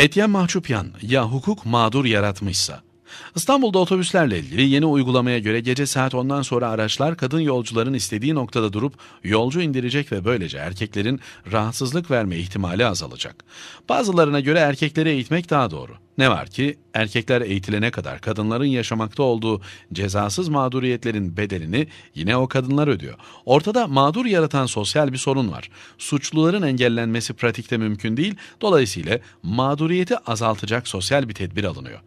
Etyen Mahçupyan ya hukuk mağdur yaratmışsa? İstanbul'da otobüslerle ilgili yeni uygulamaya göre gece saat 10'dan sonra araçlar kadın yolcuların istediği noktada durup yolcu indirecek ve böylece erkeklerin rahatsızlık verme ihtimali azalacak. Bazılarına göre erkekleri eğitmek daha doğru. Ne var ki erkekler eğitilene kadar kadınların yaşamakta olduğu cezasız mağduriyetlerin bedelini yine o kadınlar ödüyor. Ortada mağdur yaratan sosyal bir sorun var. Suçluların engellenmesi pratikte mümkün değil. Dolayısıyla mağduriyeti azaltacak sosyal bir tedbir alınıyor.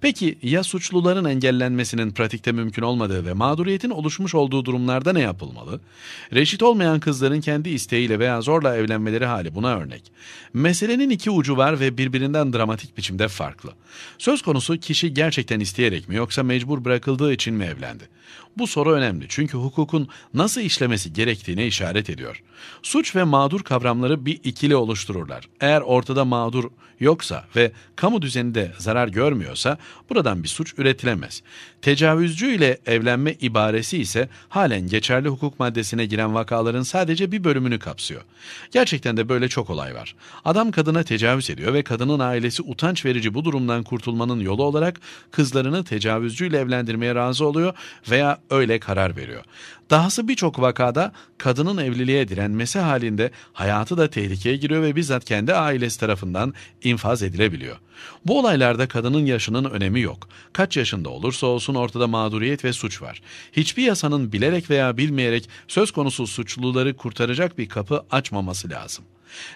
Peki ya suçluların engellenmesinin pratikte mümkün olmadığı ve mağduriyetin oluşmuş olduğu durumlarda ne yapılmalı? Reşit olmayan kızların kendi isteğiyle veya zorla evlenmeleri hali buna örnek. Meselenin iki ucu var ve birbirinden dramatik biçimde farklı farklı. Söz konusu kişi gerçekten isteyerek mi yoksa mecbur bırakıldığı için mi evlendi? Bu soru önemli çünkü hukukun nasıl işlemesi gerektiğine işaret ediyor. Suç ve mağdur kavramları bir ikili oluştururlar. Eğer ortada mağdur yoksa ve kamu düzeninde zarar görmüyorsa buradan bir suç üretilemez. Tecavüzcü ile evlenme ibaresi ise halen geçerli hukuk maddesine giren vakaların sadece bir bölümünü kapsıyor. Gerçekten de böyle çok olay var. Adam kadına tecavüz ediyor ve kadının ailesi utanç verici bu bu durumdan kurtulmanın yolu olarak kızlarını tecavüzcüyle evlendirmeye razı oluyor veya öyle karar veriyor. Dahası birçok vakada kadının evliliğe direnmesi halinde hayatı da tehlikeye giriyor ve bizzat kendi ailesi tarafından infaz edilebiliyor. Bu olaylarda kadının yaşının önemi yok. Kaç yaşında olursa olsun ortada mağduriyet ve suç var. Hiçbir yasanın bilerek veya bilmeyerek söz konusu suçluları kurtaracak bir kapı açmaması lazım.''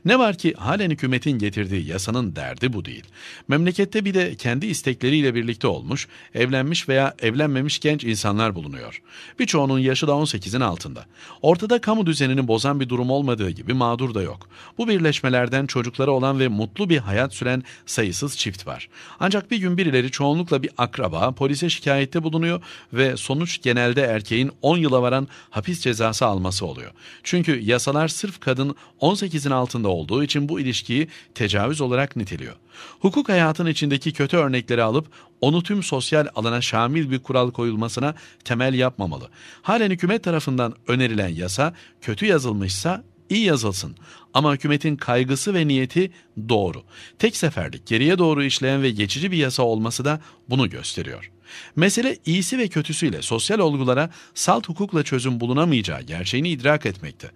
Ne var ki halen hükümetin getirdiği yasanın derdi bu değil. Memlekette bir de kendi istekleriyle birlikte olmuş, evlenmiş veya evlenmemiş genç insanlar bulunuyor. Birçoğunun yaşı da 18'in altında. Ortada kamu düzenini bozan bir durum olmadığı gibi mağdur da yok. Bu birleşmelerden çocukları olan ve mutlu bir hayat süren sayısız çift var. Ancak bir gün birileri çoğunlukla bir akraba polise şikayette bulunuyor ve sonuç genelde erkeğin 10 yıla varan hapis cezası alması oluyor. Çünkü yasalar sırf kadın 18'in altında altında olduğu için bu ilişkiyi tecavüz olarak niteliyor. Hukuk hayatın içindeki kötü örnekleri alıp onu tüm sosyal alana şamil bir kural koyulmasına temel yapmamalı. Halen hükümet tarafından önerilen yasa kötü yazılmışsa iyi yazılsın ama hükümetin kaygısı ve niyeti doğru. Tek seferlik geriye doğru işleyen ve geçici bir yasa olması da bunu gösteriyor. Mesele iyisi ve kötüsüyle sosyal olgulara salt hukukla çözüm bulunamayacağı gerçeğini idrak etmekte.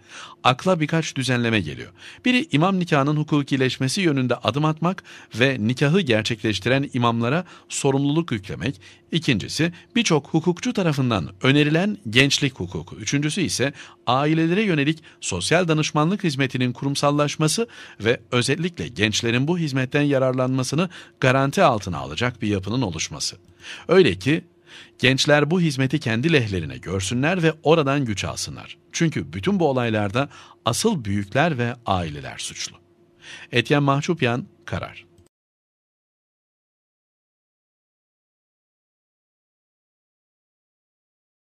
Akla birkaç düzenleme geliyor. Biri imam nikahının hukukileşmesi yönünde adım atmak ve nikahı gerçekleştiren imamlara sorumluluk yüklemek. İkincisi birçok hukukçu tarafından önerilen gençlik hukuku. Üçüncüsü ise ailelere yönelik sosyal danışmanlık hizmetinin kurumsallaşması ve özellikle gençlerin bu hizmetten yararlanmasını garanti altına alacak bir yapının oluşması. Öyle Öyle ki gençler bu hizmeti kendi lehlerine görsünler ve oradan güç alsınlar. Çünkü bütün bu olaylarda asıl büyükler ve aileler suçlu. Etyen Mahçupyan karar.